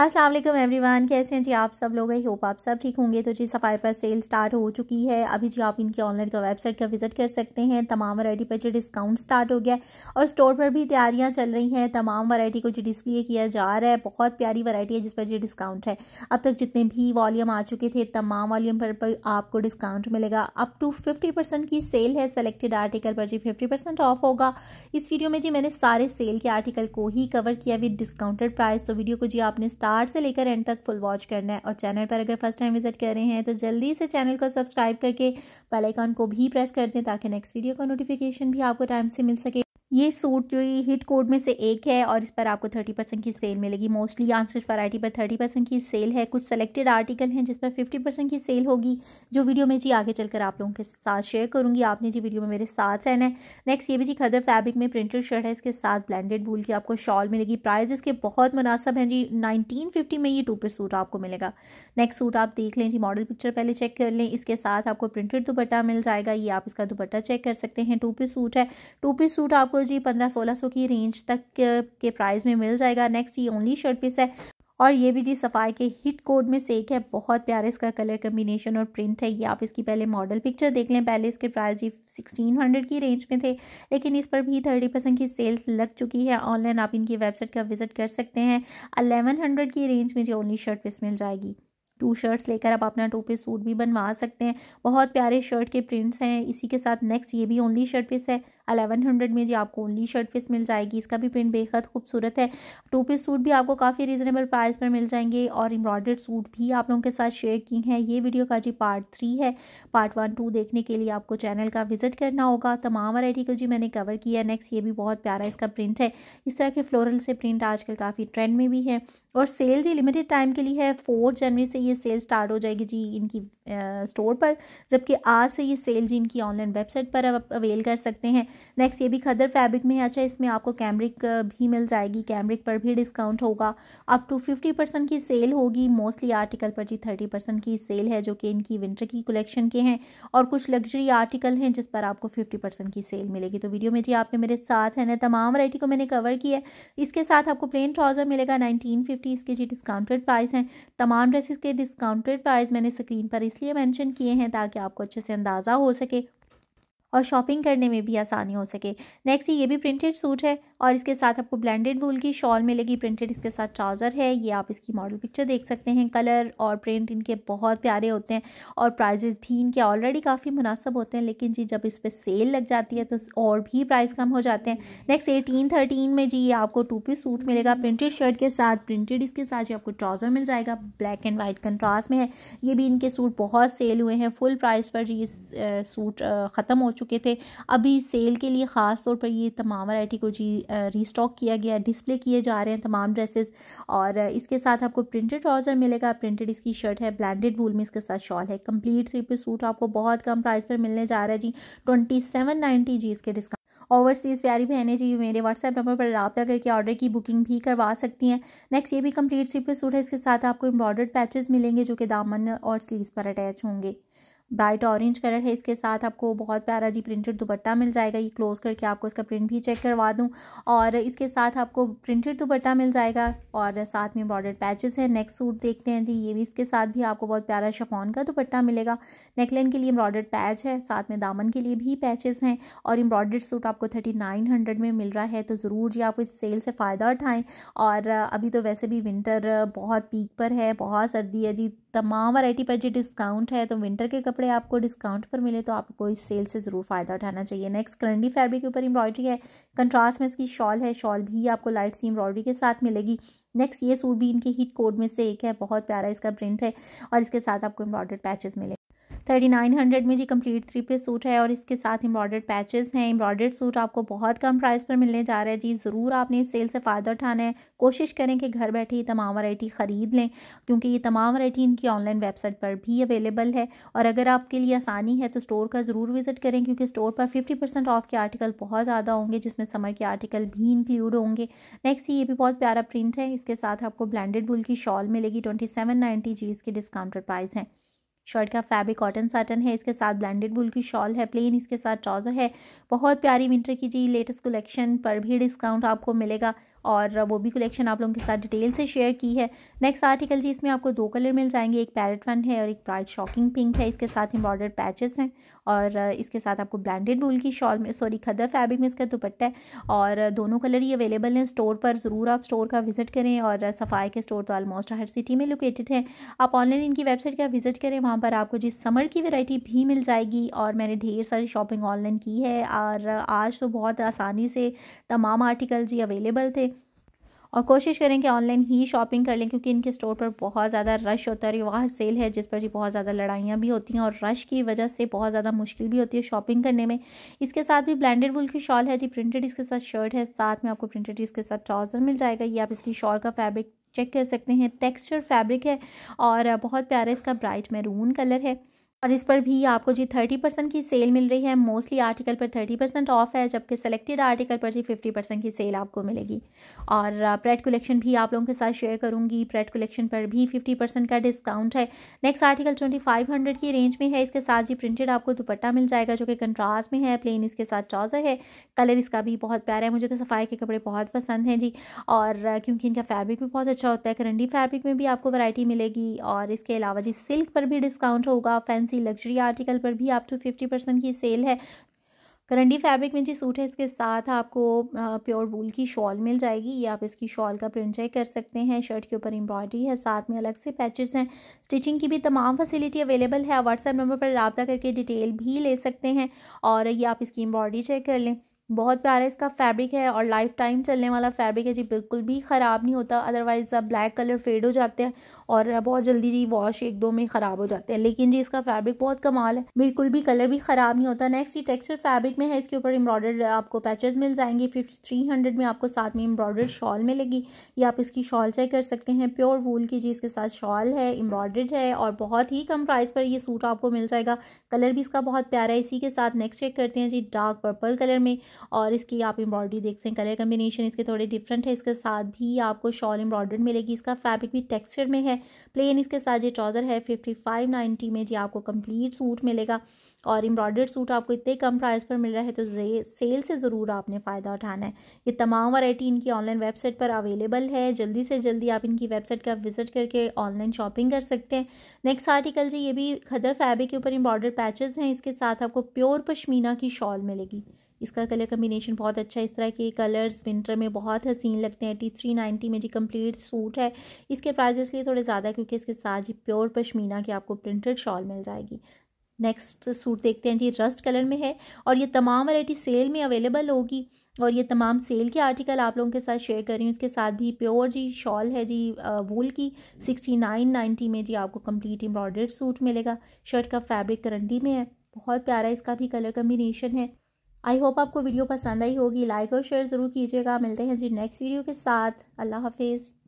अस्सलाम वालेकुम एवरीवन कैसे हैं जी आप सब लोग आई होप आप सब ठीक होंगे तो जी सफ़ाई पर सेल स्टार्ट हो चुकी है अभी जी आप इनकी ऑनलाइन का वेबसाइट का विज़िट कर सकते हैं तमाम वैरायटी पर जो डिस्काउंट स्टार्ट हो गया है और स्टोर पर भी तैयारियां चल रही हैं तमाम वैरायटी को जो डिस्प्ले किया जा रहा है बहुत प्यारी वरायटी है जिस पर जो डिस्काउंट है अब तक जितने भी वॉल्यूम आ चुके थे तमाम वॉल्यूम पर, पर आपको डिस्काउंट मिलेगा अप टू फिफ्टी की सेल है सेलेक्टेड आर्टिकल पर जी फिफ्टी ऑफ होगा इस वीडियो में जी मैंने सारे सेल के आर्टिकल को ही कवर किया विद डिस्काउंटेड प्राइस तो वीडियो को जी आपने स्टार्ट से लेकर एंड तक फुल वॉच करना है और चैनल पर अगर फर्स्ट टाइम विजिट कर रहे हैं तो जल्दी से चैनल को सब्सक्राइब करके बेल को भी प्रेस कर दें ताकि नेक्स्ट वीडियो का नोटिफिकेशन भी आपको टाइम से मिल सके ये सूट जो ये हिट कोड में से एक है और इस पर आपको थर्टी परसेंट की सेल मिलेगी मोस्टली आंसर वैरायटी पर थर्टी परसेंट की सेल है कुछ सेलेक्टेड आर्टिकल हैं जिस पर फिफ्टी परसेंट की सेल होगी जो वीडियो में जी आगे चलकर आप लोगों के साथ शेयर करूंगी आपने जी वीडियो में मेरे साथ रहना है नेक्स्ट ये भी जी खदर फैब्रिक में प्रिंटेड शर्ट है इसके साथ ब्लैंडेड वूल की आपको शॉल मिलेगी प्राइस इसके बहुत मुनासब हैं जी नाइनटीन फिफ्टी में ये टू पे सूट आपको मिलेगा नेक्स्ट सूट आप देख लें जी मॉडल पिक्चर पहले चेक कर लें इसके साथ आपको प्रिंटेड दुपट्टा मिल जाएगा ये आप इसका दुपट्टा चेक कर सकते हैं टू पे सूट है टू पे सूट आपको आपको जी पंद्रह सोलह सौ की रेंज तक के प्राइस में मिल जाएगा नेक्स्ट ये ओनली शर्ट पीस है और ये भी जी सफ़ाई के हिट कोड में से एक है बहुत प्यारे इसका कलर कम्बिनेशन और प्रिंट है ये आप इसकी पहले मॉडल पिक्चर देख लें पहले इसके प्राइस जी सिक्सटीन हंड्रेड की रेंज में थे लेकिन इस पर भी थर्टी परसेंट की सेल्स लग चुकी है ऑनलाइन आप इनकी वेबसाइट का विजिट कर सकते हैं अलेवन हंड्रेड की रेंज में जी ओनली शर्ट पीस मिल जाएगी टू शर्ट्स लेकर आप अपना टू पीस सूट भी बनवा सकते हैं बहुत प्यारे शर्ट के प्रिंट्स हैं इसी के साथ नेक्स्ट ये भी ओनली शर्ट पीस है अलेवन हंड्रेड में जी आपको ओनली शर्ट पीस मिल जाएगी इसका भी प्रिंट बेहद खूबसूरत है टू पीस सूट भी आपको काफ़ी रीजनेबल प्राइस पर मिल जाएंगे और एम्ब्रॉयडर्ड सूट भी आप लोगों के साथ शेयर की हैं ये वीडियो का जी पार्ट थ्री है पार्ट वन टू देखने के लिए आपको चैनल का विजिट करना होगा तमाम वराइटी को जी मैंने कवर किया नेक्स्ट ये भी बहुत प्यारा इसका प्रिंट है इस तरह के फ्लोरल से प्रिंट आजकल काफ़ी ट्रेंड में भी है और सेल जी लिमिटेड टाइम के लिए है फोर जनवरी से ये सेल स्टार्ट हो जाएगी जी इनकी स्टोर पर जबकि आज से ये सेल जी इनकी ऑनलाइन वेबसाइट पर अब अवेल कर सकते हैं नेक्स्ट ये भी खदर फैब्रिक में अच्छा इसमें आपको कैमरिक भी मिल जाएगी कैमरिक पर भी डिस्काउंट होगा अप टू फिफ्टी परसेंट की सेल होगी मोस्टली आर्टिकल पर जी थर्टी परसेंट की सेल है जो कि इनकी विंटर की कलेक्शन के हैं और कुछ लग्जरी आर्टिकल हैं जिस पर आपको फिफ्टी परसेंट की सेल मिलेगी तो वीडियो में जी आपने मेरे साथ है ना तमाम वरायटी को मैंने कवर किया है इसके साथ आपको प्लेन ट्राउज़र मिलेगा नाइनटीन फिफ्टी इसके जी डिस्काउंटेड प्राइस हैं तमाम ड्रेसेस के डिस्काउंटेड प्राइस मैंने स्क्रीन पर इसलिए मैंशन किए हैं ताकि आपको अच्छे से अंदाज़ा हो सके और शॉपिंग करने में भी आसानी हो सके नेक्स्ट ये भी प्रिंटेड सूट है और इसके साथ आपको ब्लेंडेड वूल की शॉल मिलेगी प्रिंटेड इसके साथ ट्राउज़र है ये आप इसकी मॉडल पिक्चर देख सकते हैं कलर और प्रिंट इनके बहुत प्यारे होते हैं और प्राइजेज़ भी इनके ऑलरेडी काफ़ी मुनासब होते हैं लेकिन जी जब इस पर सेल लग जाती है तो और भी प्राइस कम हो जाते हैं नेक्स्ट एटीन थर्टीन में जी ये आपको टू पीस सूट मिलेगा प्रिंटेड शर्ट के साथ प्रिंटेड इसके साथ जी आपको ट्राउज़र मिल जाएगा ब्लैक एंड वाइट कंट्रास्ट में है ये भी इनके सूट बहुत सेल हुए हैं फुल प्राइस पर जी ये सूट ख़त्म हो चुके चुके थे अभी सेल के लिए ख़ास तौर पर ये तमाम वैरायटी को जी रीस्टॉक किया गया डिस्प्ले किए जा रहे हैं तमाम ड्रेसेस और इसके साथ आपको प्रिंटेड ट्राउज़र मिलेगा प्रिंटेड इसकी शर्ट है ब्लैंडेड वूल में इसके साथ शॉल है कंप्लीट थ्री पीस सूट आपको बहुत कम प्राइस पर मिलने जा रहा है जी ट्वेंटी सेवन नाइनटी जी इसके डिस्काउंट ओवरसीज़ प्यारी बहनें जी मेरे व्हाट्सएप नंबर पर रबा करके ऑर्डर की बुकिंग भी करवा सकती हैं नेक्स्ट ये भी कंप्लीट सिप सूट है इसके साथ आपको एम्ब्रॉयडर्ड पैचेस मिलेंगे जो कि दामन और स्लीव्स पर अटैच होंगे ब्राइट ऑरेंज कलर है इसके साथ आपको बहुत प्यारा जी प्रिंटेड दुपट्टा मिल जाएगा ये क्लोज करके आपको इसका प्रिंट भी चेक करवा दूँ और इसके साथ आपको प्रिंटेड दुपट्टा मिल जाएगा और साथ में बॉर्डर पैचेस हैं नेक सूट देखते हैं जी ये भी इसके साथ भी आपको बहुत प्यारा शफॉन का दुपट्टा मिलेगा नेकलाइन के लिए एम्ब्रॉयडर्ड पैच है साथ में दामन के लिए भी पैचेस हैं और एम्ब्रॉयडर्ड सूट आपको थर्टी नाइन हंड्रेड में मिल रहा है तो ज़रूर जी आप इस सेल से फ़ायदा उठाएँ और अभी तो वैसे भी विंटर बहुत पीक पर है बहुत सर्दी है जी तमाम वैरायटी पर जो डिस्काउंट है तो विंटर के कपड़े आपको डिस्काउंट पर मिले तो आपको इस सेल से ज़रूर फ़ायदा उठाना चाहिए नेक्स्ट करंडी फैब्रिक के ऊपर एम्ब्रॉयडरी है कंट्रास्ट में इसकी शॉल है शॉल भी आपको लाइट सी एम्ब्रॉयडरी के साथ मिलेगी नेक्स्ट ये सूट भी इनके हीट कोड में से एक है बहुत प्यारा इसका प्रिंट है और इसके साथ आपको एम्ब्रॉयडर्ड पैचेस मिले थर्टी नाइन हंड्रेड में जी कंप्लीट थ्री पीस सूट है और इसके साथ एम्ब्रॉयडर्ड पैचेस हैं एम्ब्रॉयडर्ड सूट आपको बहुत कम प्राइस पर मिलने जा रहा है जी ज़रूर आपने इस सेल से फ़ायदा उठाना है कोशिश करें कि घर बैठे ये तमाम वरायटी ख़रीद लें क्योंकि ये तमाम वरायटी इनकी ऑनलाइन वेबसाइट पर भी अवेलेबल है और अगर आपके लिए आसानी है तो स्टोर का ज़रूर विज़िट करें क्योंकि स्टोर पर फिफ्टी परसेंट ऑफ के आर्टिकल बहुत ज़्यादा होंगे जिसमें समर के आर्टिकल भी इंक्लूड होंगे नेक्स्ट ये भी बहुत प्यारा प्रिंट है इसके साथ आपको ब्लैंडेड बुल की शॉल मिलेगी ट्वेंटी सेवन नाइन्टी जी इसके डिस्काउंटेड प्राइस हैं शर्ट का फैब्रिक कॉटन साटन है इसके साथ ब्लेंडेड वुल की शॉल है प्लेन इसके साथ ट्राउज़र है बहुत प्यारी विंटर की जी लेटेस्ट कलेक्शन पर भी डिस्काउंट आपको मिलेगा और वो भी कलेक्शन आप लोगों के साथ डिटेल से शेयर की है नेक्स्ट आर्टिकल जी इसमें आपको दो कलर मिल जाएंगे एक पैरेट वन है और एक ब्राइट शॉकिंग पिंक है इसके साथ एम्ब्रॉयडर्ड पैचेस हैं और इसके साथ आपको ब्लैंडेड वूल की शॉल में सॉरी खदर फैब्रिक में इसका दुपट्टा है और दोनों कलर ही अवेलेबल हैं स्टोर पर ज़रूर आप स्टोर का विजिट करें और सफाई के स्टोर तो ऑलमोस्ट हर सिटी में लोकेटेड हैं आप ऑनलाइन इनकी वेबसाइट का विजिट करें वहाँ पर आपको जी समर की वेराइटी भी मिल जाएगी और मैंने ढेर सारी शॉपिंग ऑनलाइन की है और आज तो बहुत आसानी से तमाम आर्टिकल जी अवेलेबल थे और कोशिश करें कि ऑनलाइन ही शॉपिंग कर लें क्योंकि इनके स्टोर पर बहुत ज़्यादा रश होता है और वहाँ सेल है जिस पर जी बहुत ज़्यादा लड़ाइयाँ भी होती हैं और रश की वजह से बहुत ज़्यादा मुश्किल भी होती है शॉपिंग करने में इसके साथ भी ब्लैंडेड वुल की शॉल है जी प्रिंटेड इसके साथ शर्ट है साथ में आपको प्रिंटेड इसके साथ ट्राउज़र मिल जाएगा ये आप इसकी शॉल का फैब्रिक चेक कर सकते हैं टेक्सचर फैब्रिक है और बहुत प्यारा इसका ब्राइट मैरून कलर है और इस पर भी आपको जी थर्टी परसेंट की सेल मिल रही है मोस्टली आर्टिकल पर थर्टी परसेंट ऑफ है जबकि सेलेक्टेड आर्टिकल पर जी फिफ्टी परसेंट की सेल आपको मिलेगी और प्रेड कलेक्शन भी आप लोगों के साथ शेयर करूंगी प्रेड कलेक्शन पर भी फिफ्टी परसेंट का डिस्काउंट है next article twenty five hundred की रेंज में है इसके साथ जी प्रिंटेड आपको दुपट्टा मिल जाएगा जो कि कंट्रास में है प्लेन इसके साथ ट्राउज़र है कलर इसका भी बहुत प्यारा है मुझे तो सफाई के कपड़े बहुत पसंद हैं जी और क्योंकि इनका फैब्रिक भी बहुत अच्छा होता है करंडी फैब्रिक में भी आपको वैरायटी मिलेगी और इसके अलावा जी सिल्क पर भी डिस्काउंट होगा फैंसी फैंसी लग्जरी आर्टिकल पर भी आप टू फिफ्टी परसेंट की सेल है करंडी फैब्रिक में जी सूट है इसके साथ आपको प्योर वूल की शॉल मिल जाएगी ये आप इसकी शॉल का प्रिंट चेक कर सकते हैं शर्ट के ऊपर एम्ब्रॉयडरी है साथ में अलग से पैचेस हैं स्टिचिंग की भी तमाम फैसिलिटी अवेलेबल है व्हाट्सएप नंबर पर रबता करके डिटेल भी ले सकते हैं और ये आप इसकी एम्ब्रॉयडरी चेक कर लें बहुत प्यारा इसका फैब्रिक है और लाइफ टाइम चलने वाला फैब्रिक है जी बिल्कुल भी ख़राब नहीं होता अदरवाइज़ आप ब्लैक कलर फेड हो जाते हैं और बहुत जल्दी जी वॉश एक दो में ख़राब हो जाते हैं लेकिन जी इसका फैब्रिक बहुत कमाल है बिल्कुल भी कलर भी ख़राब नहीं होता नेक्स्ट जी टेक्सचर फैब्रिक में है इसके ऊपर एम्ब्रॉयडर्ड आपको पैचेज मिल जाएंगे फिफ्टी थ्री हंड्रेड में आपको साथ में एम्ब्रॉयडर्ड शॉल मिलेगी ये आप इसकी शॉल चेक कर सकते हैं प्योर वूल की जी इसके साथ शॉल है एम्ब्रॉयडर्ड है और बहुत ही कम प्राइस पर ये सूट आपको मिल जाएगा कलर भी इसका बहुत प्यारा है इसी के साथ नेक्स्ट चेक करते हैं जी डार्क पर्पल कलर में और इसकी आप एम्ब्रॉयडरी देख सकें हैं कलर कम्बिनेशन इसके थोड़े डिफरेंट है इसके साथ भी आपको शॉल एम्ब्रॉयडर्ड मिलेगी इसका फैब्रिक भी टेक्सचर में है प्लेन इसके साथ ये ट्राउज़र है फिफ्टी फाइव नाइन्टी में जी आपको कंप्लीट सूट मिलेगा और एम्ब्रॉयडर्ड सूट आपको इतने कम प्राइस पर मिल रहा है तो सेल से ज़रूर आपने फ़ायदा उठाना है ये तमाम वैरायटी इनकी ऑनलाइन वेबसाइट पर अवेलेबल है जल्दी से जल्दी आप इनकी वेबसाइट का विजिट करके ऑनलाइन शॉपिंग कर सकते हैं नेक्स्ट आर्टिकल जी ये भी खदर फैब्रिक के ऊपर एम्ब्रॉयडर्ड पैचेज हैं इसके साथ आपको प्योर पशमीना की शॉल मिलेगी इसका कलर कम्बिनेशन बहुत अच्छा है इस तरह के कलर्स विंटर में बहुत हसीन लगते हैं एटी थ्री नाइन्टी में जी कम्प्लीट सूट है इसके प्राइस इसलिए थोड़े ज़्यादा क्योंकि इसके साथ जी प्योर पशमीना की आपको प्रिंटेड शॉल मिल जाएगी नेक्स्ट सूट देखते हैं जी रस्ट कलर में है और ये तमाम वैरायटी सेल में अवेलेबल होगी और ये तमाम सेल के आर्टिकल आप लोगों के साथ शेयर कर रही हूँ इसके साथ भी प्योर जी शॉल है जी वूल की सिक्सटी नाइन नाइन्टी में जी आपको कंप्लीट एम्ब्रॉयडर्ड सूट मिलेगा शर्ट का फैब्रिक करंडी में है बहुत प्यारा इसका भी कलर कम्बिनेशन है आई होप आपको वीडियो पसंद आई होगी लाइक और शेयर ज़रूर कीजिएगा मिलते हैं जी नेक्स्ट वीडियो के साथ अल्लाह हाफिज़